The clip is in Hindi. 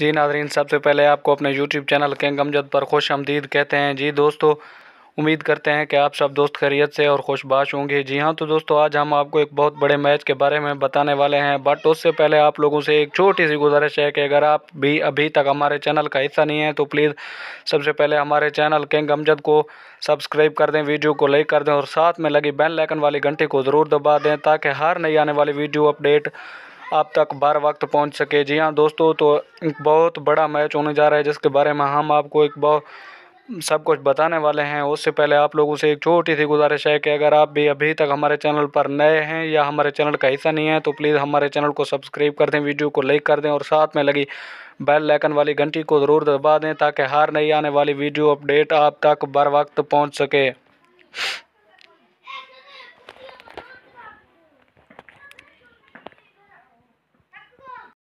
जी नाजरीन सबसे पहले आपको अपने यूट्यूब चैनल के गमजद पर खुश आमदीद कहते हैं जी दोस्तों उम्मीद करते हैं कि आप सब दोस्त खैरियत से और खुशबाश होंगे जी हाँ तो दोस्तों आज हम आपको एक बहुत बड़े मैच के बारे में बताने वाले हैं बट उससे पहले आप लोगों से एक छोटी सी गुजारिश है कि अगर आप भी अभी तक हमारे चैनल का हिस्सा नहीं है तो प्लीज़ सबसे पहले हमारे चैनल किंग अमजद को सब्सक्राइब कर दें वीडियो को लाइक कर दें और साथ में लगी बेल आइकन वाली घंटी को ज़रूर दबा दें ताकि हर नई आने वाली वीडियो अपडेट आप तक बार वक्त पहुंच सके जी हाँ दोस्तों तो एक बहुत बड़ा मैच होने जा रहा है जिसके बारे में हम आपको एक बहुत सब कुछ बताने वाले हैं उससे पहले आप लोगों से एक छोटी सी गुजारिश है कि अगर आप भी अभी तक हमारे चैनल पर नए हैं या हमारे चैनल का हिस्सा नहीं है तो प्लीज़ हमारे चैनल को सब्सक्राइब कर दें वीडियो को लाइक कर दें और साथ में लगी बेल लाइकन वाली घंटी को ज़रूर दबा दें ताकि हर नई आने वाली वीडियो अपडेट आप तक बर वक्त पहुँच सके